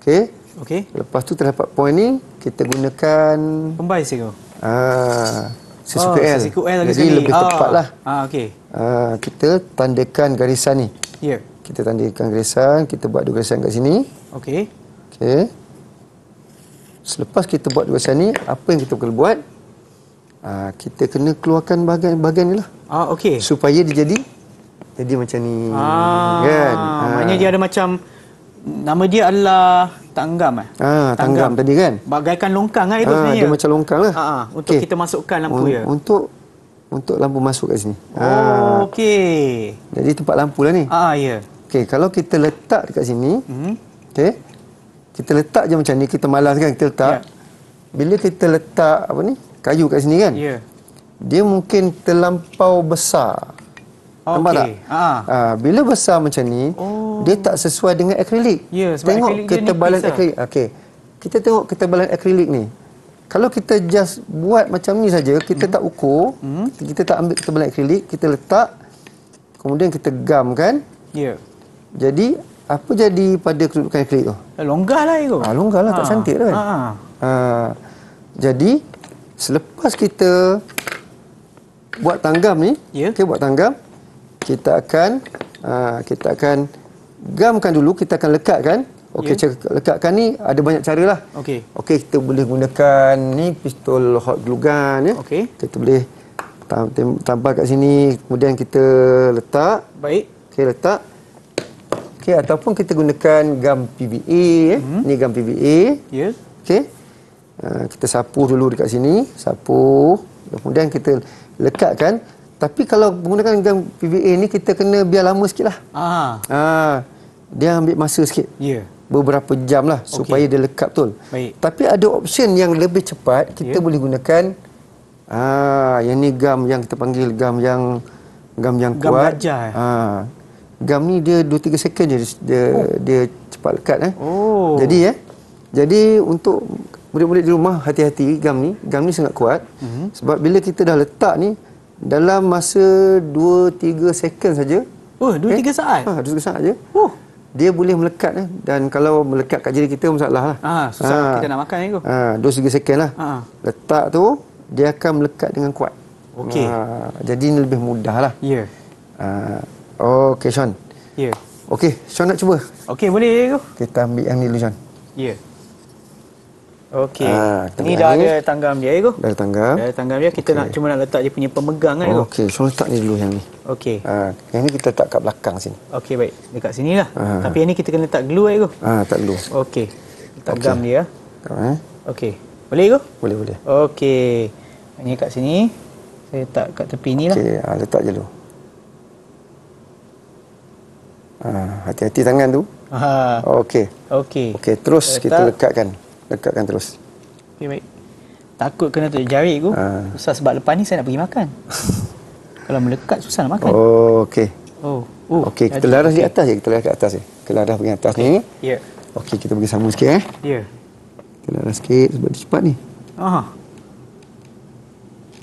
Okey. Okey. Lepas tu terdapat point ni. Kita gunakan... Pembaik sikap. Ah, sesuka oh, L. Jadi lebih oh. tepat lah. Ah, Okey. Ah, kita tandakan garisan ni. Ya. Yeah kita tandakan garisan, kita buat dua garisan kat sini. Okey. Okey. Selepas kita buat dua garisan ni, apa yang kita perlu buat? Ah, kita kena keluarkan bahagian-bahagian lah. Ah, okey. Supaya dia jadi jadi macam ni. Ah, kan? Ah. Maknanya dia ada macam nama dia adalah tanggam eh. Ah, tanggam, tanggam tadi kan? Bagaikan longkang eh, ah itu lah. ah, sebenarnya. Ah, dia macam longkanglah. Ha ah, untuk okay. kita masukkan lampu Un ya. Untuk untuk lampu masuk kat sini. Ah. Oh, ah. okey. Jadi tempat lampu lah ni. Ah, ya. Yeah. Okey, kalau kita letak dekat sini, hmm. okey. Kita letak je macam ni, kita malas kan kita letak. Yeah. Bila kita letak apa ni? Kayu kat sini kan? Yeah. Dia mungkin terlampau besar. Okay. Nampak tak? Ha. Ha, bila besar macam ni, oh. dia tak sesuai dengan akrilik. Ya, yeah, sebab tengok akrilik ketebalan dia ni lah. akrilik. Okay. Kita tengok ketebalan akrilik ni. Kalau kita just buat macam ni saja, kita mm. tak ukur, mm. kita tak ambil ketebalan akrilik, kita letak, kemudian kita gam kan? Ya. Yeah. Jadi apa jadi pada kedudukan akrilik tu? Eh, longgarlah itu. Ah longgarlah tak cantik dah lah kan. Ha. jadi selepas kita buat tanggam ni, yeah. kita buat tanggam, kita akan aa, kita akan gamkan dulu, kita akan lekatkan. Okey, yeah. lekatkan ni ada banyak lah. Okey. Okay, kita boleh gunakan ni pistol hot glue gun ya. Okay. Kita boleh tambah kat sini, kemudian kita letak. Baik. Okey, letak. Okey ataupun kita gunakan gam PVA eh. Hmm. Ni gam PVA. Ya. Okey. Uh, kita sapu dulu dekat sini, sapu. Kemudian kita lekatkan. Tapi kalau menggunakan gam PVA ni kita kena biar lama sikitlah. Ha. Ha. Uh, ah, dia ambil masa sikit. Ya. Yeah. Beberapa jam lah okay. supaya dia lekat betul. Baik. Tapi ada option yang lebih cepat, kita yeah. boleh gunakan ah uh, yang ni gam yang kita panggil gam yang gam yang kuat. Gam baja. Ha. Uh, eh? ah gam ni dia 2 3 second je dia oh. dia cepat lekat eh. Oh. Jadi eh. Jadi untuk murid-murid di rumah hati-hati gam ni. Gam ni sangat kuat. Mm -hmm. Sebab bila kita dah letak ni dalam masa 2 3 second saja. Oh, 2 3 eh? saat. Ha, 2 3 saat aja. Oh. Dia boleh melekat eh. dan kalau melekat kat jari kita masalah lah. Ah, susah ha. kita nak makan ni ha. tu. 2 3 second lah. Ha. Letak tu dia akan melekat dengan kuat. Okey. Ha. Jadi ni lebih mudah lah. Ya. Yeah. Ha. Okay Sean. Ya. Yeah. Okay Sean nak cuba. Okay boleh ke? Ya. Kita ambil yang ni dulu, Sean. Ya. Yeah. Okay. Ha, ni dah ada tanggam dia, Ego. Dah ada tanggam. Dah ada tanggam dia. Kita okay. nak cuma nak letak dia punya pemegang kan, Ego. Okay, Sean letak ni dulu yang ni. Okay. Ha, ah, yang ni kita letak kat belakang sini. Okay baik. Dekat sini lah. Ha. Tapi yang ni kita kena letak glue, Ego. Ha, ah, tak glue. Okey. Letak okay. gam dia. Ya. Eh? Okey. Boleh, Ego? Boleh, boleh. Okey. Ini kat sini. Saya letak kat tepi ni lah. Okay. ha, letak je dulu. Ha, hati-hati ha, tangan tu. Ha. Okey. Okey. Okey, terus Letak. kita lekatkan. Lekatkan terus. Okey, baik. Takut kena tu jari aku. Ha. Susah sebab lepas ni saya nak pergi makan. Kalau melekat susah nak makan. Oh, oh, okey. Oh. Uh, okey, kita laras okay. di atas je, kita laras kat atas je. Kita laras pergi atas okay. ni. Ya. Yeah. Okey, kita pergi sambung sikit eh. Ya. Yeah. Kita laras sikit sebab dia cepat ni. Aha.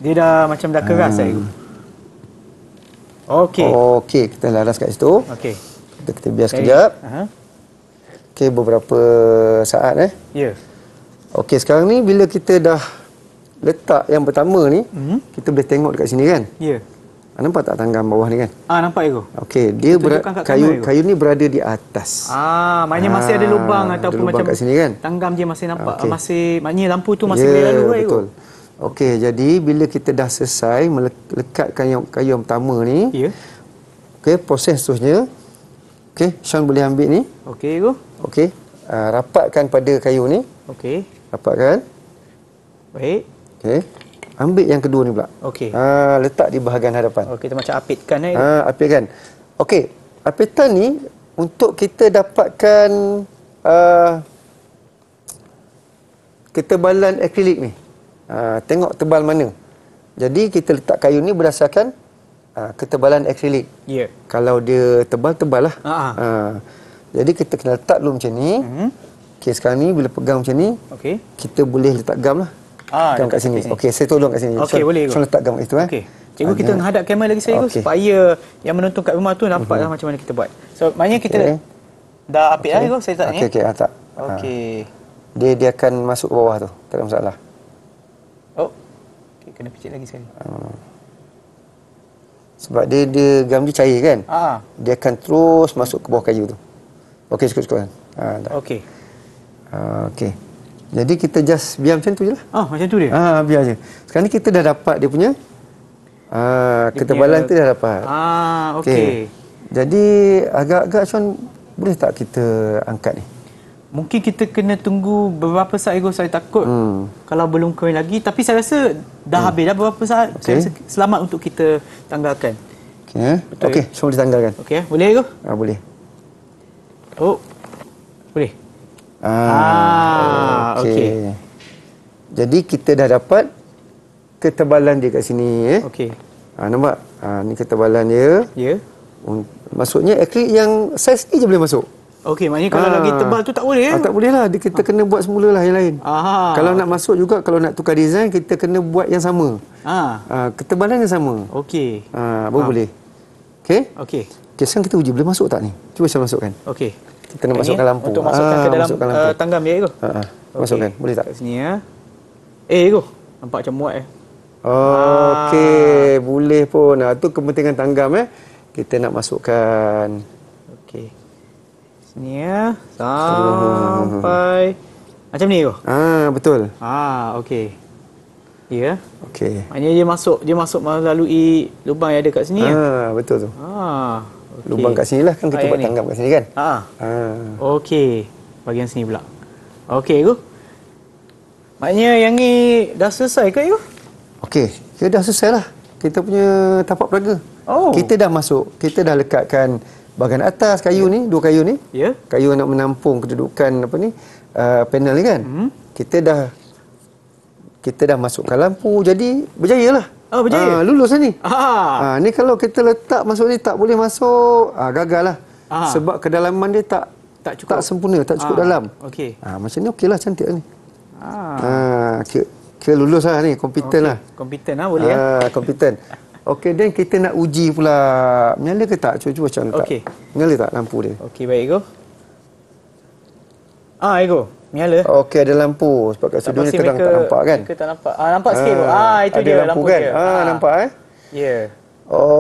Dia dah macam dah keras ha. Hmm. saya. Okey. Okey, kita laras kat situ. Okey kita, kita biar okay. sekejap. uh Okey, beberapa saat eh. Ya. Yeah. Okey, sekarang ni bila kita dah letak yang pertama ni, mm-hmm. kita boleh tengok dekat sini kan? Ya. Yeah. Nampak tak tanggam bawah ni kan? Ah, nampak ego. Okey, dia ber- kayu ego. kayu ni berada di atas. Ah, maknanya ah, masih ada lubang ataupun ada lubang macam sini kan? Tanggam je masih nampak. Okay. Masih maknanya lampu tu masih yeah, boleh lalu betul. ego. Okey, jadi bila kita dah selesai melekatkan yang kayu yang pertama ni, ya. Yeah. Okey, proses seterusnya, Okey, Sean boleh ambil ni. Okey, go. Okey. Uh, rapatkan pada kayu ni. Okey. Rapatkan. Baik. Okey. Ambil yang kedua ni pula. Okey. Uh, letak di bahagian hadapan. Okey, kita macam apitkan eh. Ah, uh, apitkan. Okey. Apitan ni untuk kita dapatkan uh, ketebalan akrilik ni. Uh, tengok tebal mana. Jadi kita letak kayu ni berdasarkan Ah, ketebalan akrilik. Ya. Yeah. Kalau dia tebal tebal lah. Uh-huh. Uh, jadi kita kena letak dulu macam ni. Uh-huh. Okey sekarang ni bila pegang macam ni, okey. Kita boleh letak gam lah. Ah, gam kat sini. sini. Okey, saya tolong kat sini. Okey, so, boleh. Saya so, letak gam kat situ eh. Okey. Cikgu, kita menghadap ya. kamera lagi saya okay. supaya yang menonton kat rumah tu nampaklah mhm. uh-huh. macam mana kita buat. So, maknanya kita okay. dah api okay. lah saya tak okay, ni. Okey, okey, tak. Okey. Ha. Dia dia akan masuk ke bawah tu. Tak ada masalah. Oh. Okey, kena picit lagi sekali. Hmm. Sebab dia, dia gam dia cair kan? Ha. Dia akan terus masuk ke bawah kayu tu. Okey, cukup-cukup kan? Ah, ha, tak. Okey. Uh, Okey. Jadi kita just biar macam tu je lah. Ah, macam tu dia? Ah, biar je. Sekarang ni kita dah dapat dia punya uh, dia ketebalan punya... tu dah dapat. Ah, okey. Okay. Jadi agak-agak Sean boleh tak kita angkat ni? mungkin kita kena tunggu beberapa saat ego saya takut hmm. kalau belum kering lagi tapi saya rasa dah hmm. habis dah beberapa saat okay. saya rasa selamat untuk kita tanggalkan okey eh? okey semua ditanggalkan Okay, eh? boleh ego ah, boleh oh boleh ah, ah okey okay. jadi kita dah dapat ketebalan dia kat sini eh okey ah nampak ah ni ketebalan dia ya yeah. maksudnya akrilik yang saiz ni je boleh masuk Okey, maknanya kalau ha. lagi tebal tu tak boleh Ha, tak boleh lah. Kita ha. kena buat semula lah yang lain. Aha. Kalau nak masuk juga, kalau nak tukar design, kita kena buat yang sama. Ha. Ha, ketebalan yang sama. Okey. Ha, baru ha. boleh. Okey? Okey. Okey, sekarang kita uji. Boleh masuk tak ni? Cuba saya masukkan. Okey. Kita nak masukkan lampu. Untuk masukkan ha, ke dalam masukkan lampu. Uh, tanggam ya, Ego? Ha, ha. Masukkan. Boleh tak? Kat sini ya. Eh, Ego. Nampak macam muat Eh. Okey. Ha. Boleh pun. Itu ha, kepentingan tanggam Eh. Kita nak masukkan... Ni ya. Sampai. Macam ni tu? Ah, betul. Ah, okey. Ya. Yeah. Okey. Maknanya dia masuk, dia masuk melalui lubang yang ada kat sini ah, Ah, betul tu. Ah. Okay. Lubang kat sinilah kan kita Ayah buat ni. tanggap kat sini kan? Ha. Ah. Okey. Bahagian sini pula. Okey tu. Maknanya yang ni dah selesai ke tu? Okey. kita ya, dah selesai lah. Kita punya tapak peraga. Oh. Kita dah masuk, kita dah lekatkan bahagian atas kayu ni, dua kayu ni, ya. kayu nak menampung kedudukan apa ni, uh, panel ni kan. Hmm. Kita dah kita dah masukkan lampu. Jadi berjayalah. Oh, berjaya. Ha, lulus lah ni. Ha. ha. ni kalau kita letak masuk ni tak boleh masuk, ha, gagal lah. Ha. Sebab kedalaman dia tak tak cukup. Tak sempurna, tak cukup ha. dalam. Okey. Ha, macam ni okeylah cantik lah ni. Ha. Ah. kira, kira lulus lah ni, kompeten okay. lah. Kompeten eh? ah boleh ha, Ah Kompeten. Okey, then kita nak uji pula. Menyala ke tak? Cuba-cuba macam letak. Okey. Menyala tak lampu dia? Okey, baik, Ego. Ah, Ego. Menyala. Okey, ada lampu. Sebab kat sudut ni terang mereka, tak nampak kan? Tak nampak. Ah, nampak ah, sikit. Ah, ah itu dia. Lampu, lampu kan? Dia. Ah, ah, nampak eh? Ya. Yeah.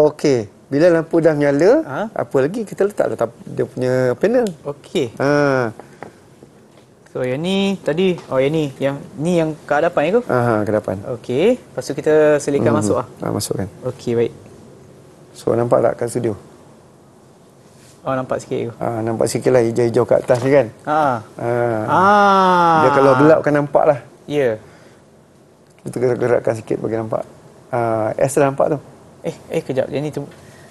Okey. Bila lampu dah menyala, ah? apa lagi kita letak dia punya panel. Okey. Ah. So yang ni tadi oh yang ni yang ni yang ke hadapan ya ke? Ha ha ke hadapan. Okey. Lepas tu kita selitkan mm-hmm. masuklah. Ha ah, masukkan. Okey baik. So nampak tak kat studio? Oh nampak sikit ke? Ha ah, nampak sikit lah hijau-hijau kat atas ni kan. Ha. Ha. Ah. Dia kalau gelap kan nampak lah. Ya. Yeah. Kita gerak-gerakkan sikit bagi nampak. Ah, uh, S dah nampak tu. Eh, eh kejap. Yang ni tu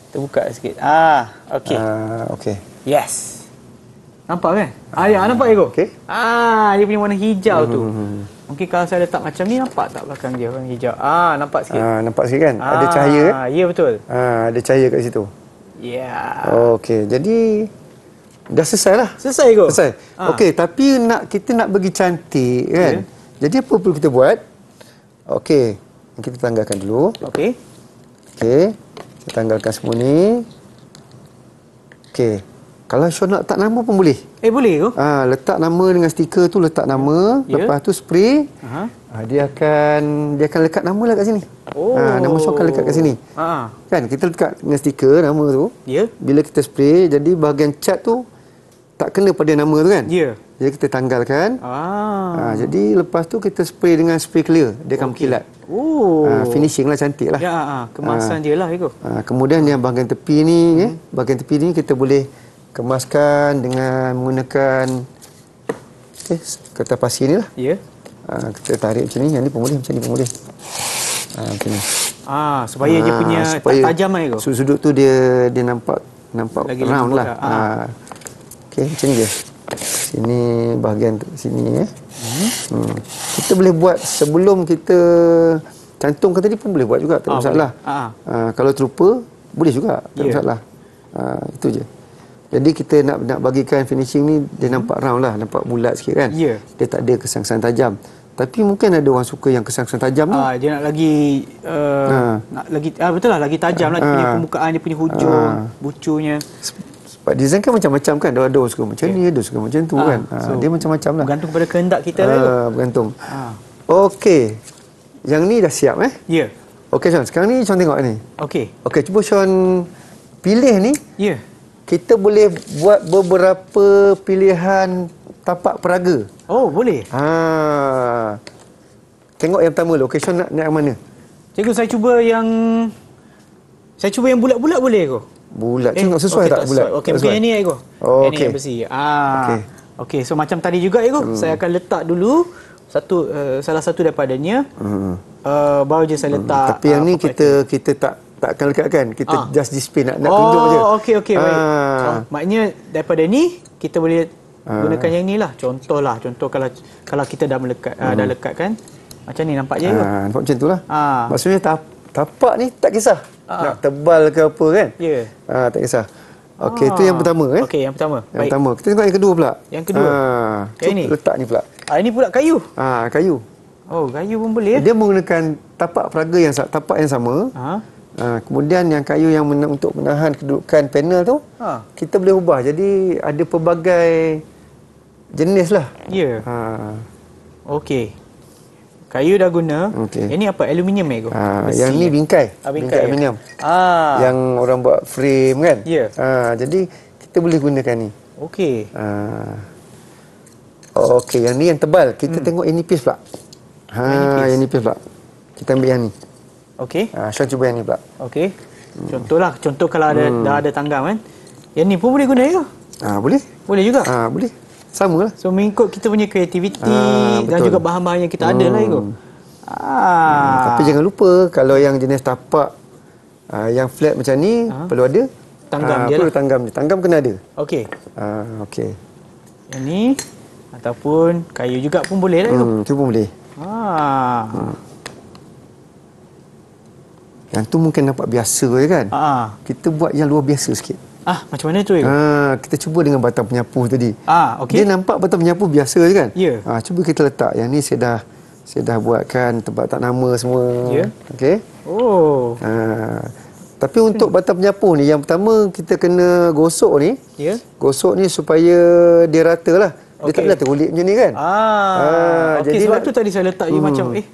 terbuka sikit. Ah, okey. Ah, uh, okey. Yes. Nampak kan? Ah, ya, nampak ego. Okey. Ah, dia punya warna hijau tu. Hmm, hmm, hmm, mungkin kalau saya letak macam ni nampak tak belakang dia warna hijau. Ah, nampak sikit. Ah, nampak sikit kan? Ah, ada cahaya kan? Ah, ya betul. Ah, ada cahaya kat situ. Yeah. Okey, jadi dah selesai lah. Selesai ego. Selesai. Ah. Okey, tapi nak kita nak bagi cantik kan? Yeah. Jadi apa perlu kita buat? Okey, kita tanggalkan dulu. Okey. Okey, kita tanggalkan semua ni. Okey. Kalau Syah nak letak nama pun boleh. Eh boleh ke? Ha, letak nama dengan stiker tu letak nama, yeah. lepas tu spray. Uh -huh. ha, ah, dia akan dia akan lekat nama lah kat sini. Oh. Ha, nama Syah akan lekat kat sini. Ha. Kan kita letak dengan stiker nama tu. Yeah. Bila kita spray jadi bahagian cat tu tak kena pada nama tu kan? Ya. Yeah. Jadi kita tanggalkan. Ah. Ha, jadi lepas tu kita spray dengan spray clear. Dia akan okay. kilat. Oh. Ha, finishing lah cantik lah. Ya, ha, kemasan ha. dia lah. Ha, kemudian yang bahagian tepi ni, ya, hmm. eh, bahagian tepi ni kita boleh kemaskan dengan menggunakan okay, kertas pasir ni lah. Ya. Yeah. kita tarik macam ni. Yang ni pemulih macam ni pemulih. Ha, macam ni. Ah, supaya ha, dia punya ah, supaya tak tajam lah tu. Sudut tu dia dia nampak nampak Lagi round lah. Ha. Lah. Ah. ha. Okay, macam ni je. Sini bahagian tu, sini ya. Eh. Hmm. hmm. Kita boleh buat sebelum kita cantum kan tadi pun boleh buat juga. Tak ada ha, masalah. Ha. Ha, kalau terlupa, boleh juga. Tak ada yeah. masalah. Ha, itu je. Jadi kita nak nak bagikan finishing ni dia hmm. nampak round lah, nampak bulat sikit kan. Yeah. Dia tak ada kesan-kesan tajam. Tapi mungkin ada orang suka yang kesan-kesan tajam ni. Ah, dia nak lagi uh, ha. nak lagi ah, betul lah lagi tajam lah ha. dia punya ah. permukaan dia punya hujung, ha. bucunya. Sebab design kan macam-macam kan. Ada ada suka macam okay. ni, ya. ada suka macam tu ha. kan. Ha. So, dia macam-macam lah. Bergantung pada kehendak kita lah. Ha. bergantung. Ha. Okey. Yang ni dah siap eh? Ya. Yeah. Okey, Sean. Sekarang ni Sean tengok ni. Okey. Okey, cuba Sean pilih ni. Ya. Yeah kita boleh buat beberapa pilihan tapak peraga. Oh, boleh. Ha. Tengok yang pertama dulu. Location nak nak mana? Cikgu saya cuba yang saya cuba yang bulat-bulat boleh ke? Bulat. Cikgu eh, sesuai okay, tak, tak bulat? Okey, mungkin yang ni ego. Oh, okey. Ini besi. Ah. Okey. Okay, so macam tadi juga ego, hmm. saya akan letak dulu satu uh, salah satu daripadanya. Hmm uh, baru je saya hmm, letak. Hmm, tapi yang uh, ni kita kita tak tak akan kan Kita ha. just display nak nak oh, tunjuk je. Oh, okey okey ha. baik. So, ah. maknanya daripada ni kita boleh ha. gunakan yang inilah. Contohlah, contoh kalau kalau kita dah melekat hmm. uh, dah lekatkan macam ni nampak je. Ha, ke? nampak macam itulah. Ha. Maksudnya tap, tapak ni tak kisah. Ha. Nak tebal ke apa kan? Ya. Yeah. Ha, tak kisah. Okey, ha. itu yang pertama eh. Okey, yang pertama. Yang baik. pertama. Kita tengok yang kedua pula. Yang kedua. Ha. Cuk, ini. letak ni pula. Ah, ini pula kayu. Ah, kayu. Oh, kayu pun boleh. Dia menggunakan tapak peraga yang tapak yang sama. Ha? Uh, kemudian yang kayu yang men untuk menahan kedudukan panel tu, ha. kita boleh ubah. Jadi ada pelbagai jenis lah. Ya. Yeah. Ha. Okey. Kayu dah guna. Okay. Yang ni apa? Aluminium eh? Ha, yang ni bingkai. Ha, bingkai, bingkai ya? aluminium. Ha. Yang orang buat frame kan? Ya. Yeah. Ha, jadi kita boleh gunakan ni. Okey. Ha. Okey, yang ni yang tebal. Kita hmm. tengok ini piece pula. Ha, yang ni pula. Kita ambil yang ni. Okey. Ha, cuba yang ni pula. Okey. Hmm. Contohlah, contoh kalau ada hmm. dah ada tanggam kan. Yang ni pun boleh guna juga. Ha, boleh. Boleh juga. Ha, boleh. Sama lah. So, mengikut kita punya kreativiti ha, dan juga bahan-bahan yang kita hmm. ada lah itu. Hmm. Ah. Hmm, tapi jangan lupa kalau yang jenis tapak uh, yang flat macam ni ha? perlu ada tanggam uh, dia. Perlu lah. tanggam dia. Tanggam kena ada. Okey. Ah uh, okey. Yang ni ataupun kayu juga pun boleh lah. Hmm, itu pun boleh. Ah. Yang tu mungkin nampak biasa je kan? Ah. Kita buat yang luar biasa sikit. Ah, macam mana tu? Ha, kita cuba dengan batang penyapu tadi. Ah, okay. Dia nampak batang penyapu biasa je kan? Ya. Yeah. Ah, cuba kita letak. Yang ni saya dah saya dah buatkan tempat tak nama semua. Ya. Yeah. Okey. Oh. Ha. Tapi untuk batang penyapu ni, yang pertama kita kena gosok ni. Ya. Yeah. Gosok ni supaya dia rata lah. Okay. Dia tak boleh terulit macam ni kan. Ah. ah okay, jadi sebab lah, tu tadi saya letak hmm. macam eh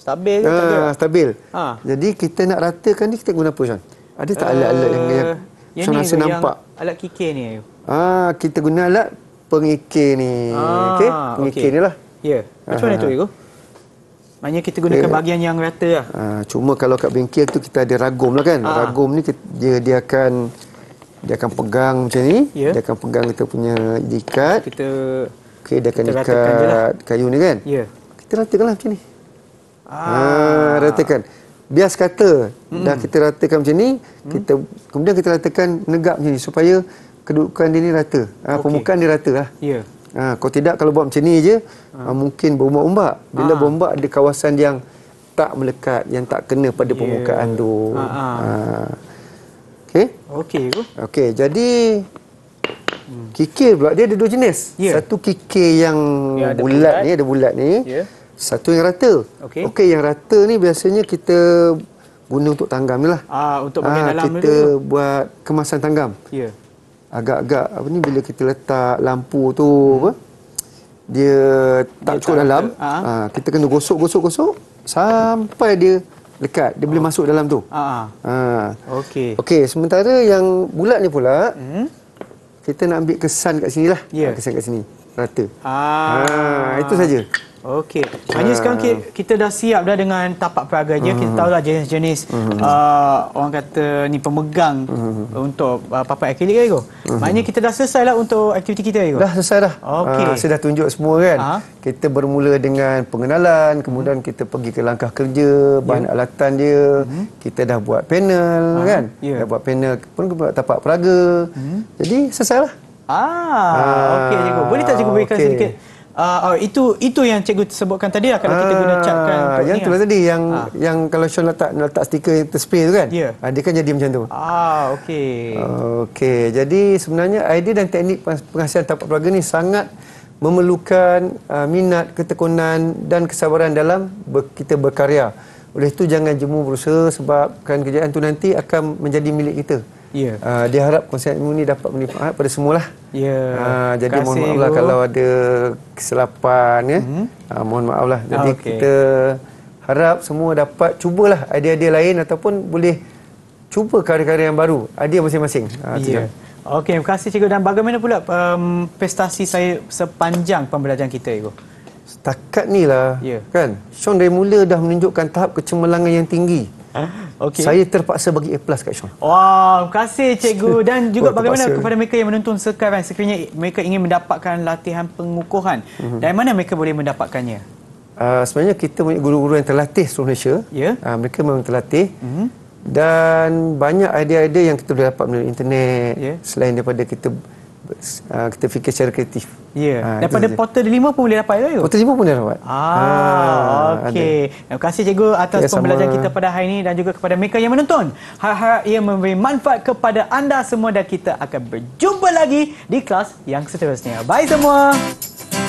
stabil ke ah, tak stabil. Ah. Jadi kita nak ratakan ni kita guna apa Sean? Ada tak alat-alat uh, yang yang, yang ni, rasa nampak? Yang alat kikir ni ayo. Ah, kita guna alat pengikir ni. Ah, okay? Pengikir okay. ni lah. Ya. Yeah. Macam ah. mana tu ego? Ah. Maknanya kita gunakan yeah. bahagian yang rata lah. Ah, cuma kalau kat bengkel tu kita ada ragum lah kan. Ah. Ragum ni dia, dia akan dia akan pegang macam ni. Yeah. Dia akan pegang kita punya ikat. Kita okey dia akan ikat lah. kayu ni kan? Ya. Yeah. Kita ratakanlah macam ni. Ah, ha, ratakan. Bias kata mm. dah kita ratakan macam ni, mm. kita kemudian kita ratakan negap macam ni supaya kedudukan dia ni rata. Ha, ah, okay. permukaan dia rata lah. Ya. Yeah. Ha, kalau tidak kalau buat macam ni aje, ha. Ah. mungkin berombak-ombak. Bila ha. berombak ada kawasan yang tak melekat, yang tak kena pada ya. permukaan yeah. tu. Ha. ha. ha. Okey. Okey tu. Okey, jadi hmm. kikir pula dia ada dua jenis. Yeah. Satu kikir yang, yang bulat ni, ada bulat ni. Yeah. Satu yang rata. Okey. Okey, yang rata ni biasanya kita guna untuk tanggam lah. Ah, untuk bagi ah, dalam kita dulu. buat kemasan tanggam. Ya. Yeah. Agak-agak apa ni bila kita letak lampu tu hmm. apa? Dia tak dia cukup tak dalam. Ha? Ha, kita kena gosok-gosok-gosok sampai dia dekat dia oh. boleh masuk dalam tu. Ha. Ha. Okey. Okey, sementara yang bulat ni pula, hmm? kita nak ambil kesan kat sinilah. Yeah. Ya. Kesan kat sini rata. Ah. Ha, itu saja. Okey. Hanya uh. Ah. sekarang kita, kita dah siap dah dengan tapak peraga je. Uh-huh. Kita hmm. tahulah jenis-jenis uh uh, orang kata ni pemegang uh-huh. untuk uh, ah, papan akrilik ego. uh Maknanya kita dah selesai lah untuk aktiviti kita ego. Dah selesai dah. Okey. Uh, saya dah tunjuk semua kan. uh Kita bermula dengan pengenalan, kemudian uh kita pergi ke langkah kerja, bahan ya. alatan dia. uh Kita dah buat panel uh-huh. kan. Yeah. Dah buat panel pun buat tapak peraga. uh Jadi selesai lah. Ah, ah okey cikgu. Boleh tak cikgu berikan okay. sedikit Uh, oh, itu itu yang cikgu sebutkan tadi lah kalau ah, kita guna cat kan. Ah, yang tu lah. tadi yang ah. yang kalau Sean letak letak stiker yang terspray tu kan. Yeah. Ya. Uh, dia kan jadi macam tu. Ah, okey. Okey. Jadi sebenarnya idea dan teknik penghasilan tapak peraga ni sangat memerlukan uh, minat, ketekunan dan kesabaran dalam ber, kita berkarya. Oleh itu jangan jemu berusaha sebab kan kerjaan tu nanti akan menjadi milik kita. Yeah. Ya. Uh, dia harap konsep ilmu ni dapat manfaat pada semualah. Yeah. Ya. Uh, jadi kasih, mohon maaflah bro. kalau ada kesilapan ya. Mm-hmm. Uh, mohon maaflah. Jadi ah, okay. kita harap semua dapat cubalah idea-idea lain ataupun boleh cuba karya-karya yang baru. Idea masing-masing. Uh, ah yeah. Ya. Okey, terima kasih cikgu dan bagaimana pula um, prestasi saya sepanjang pembelajaran kita, cikgu? Setakat ni lah yeah. kan? Sean dari mula dah menunjukkan tahap kecemerlangan yang tinggi ah, okay. Saya terpaksa bagi A plus kat Sean Wah, wow, terima kasih cikgu Dan juga bagaimana terpaksa. kepada mereka yang menonton sekarang Sekiranya mereka ingin mendapatkan latihan pengukuhan mm -hmm. Dari mana mereka boleh mendapatkannya? Uh, sebenarnya kita punya guru-guru yang terlatih seluruh Malaysia yeah. Ya. uh, Mereka memang terlatih mm -hmm. Dan banyak idea-idea yang kita boleh dapat melalui internet yeah. Selain daripada kita uh, kita fikir secara kreatif Ya. Yeah. Ha, Daripada portal 5 pun boleh dapat ke? Portal 5 pun boleh dapat. Ah, ha, okey. Terima kasih cikgu atas okay, ya, pembelajaran kita pada hari ini dan juga kepada mereka yang menonton. Harap-harap ia memberi manfaat kepada anda semua dan kita akan berjumpa lagi di kelas yang seterusnya. Bye semua. Bye.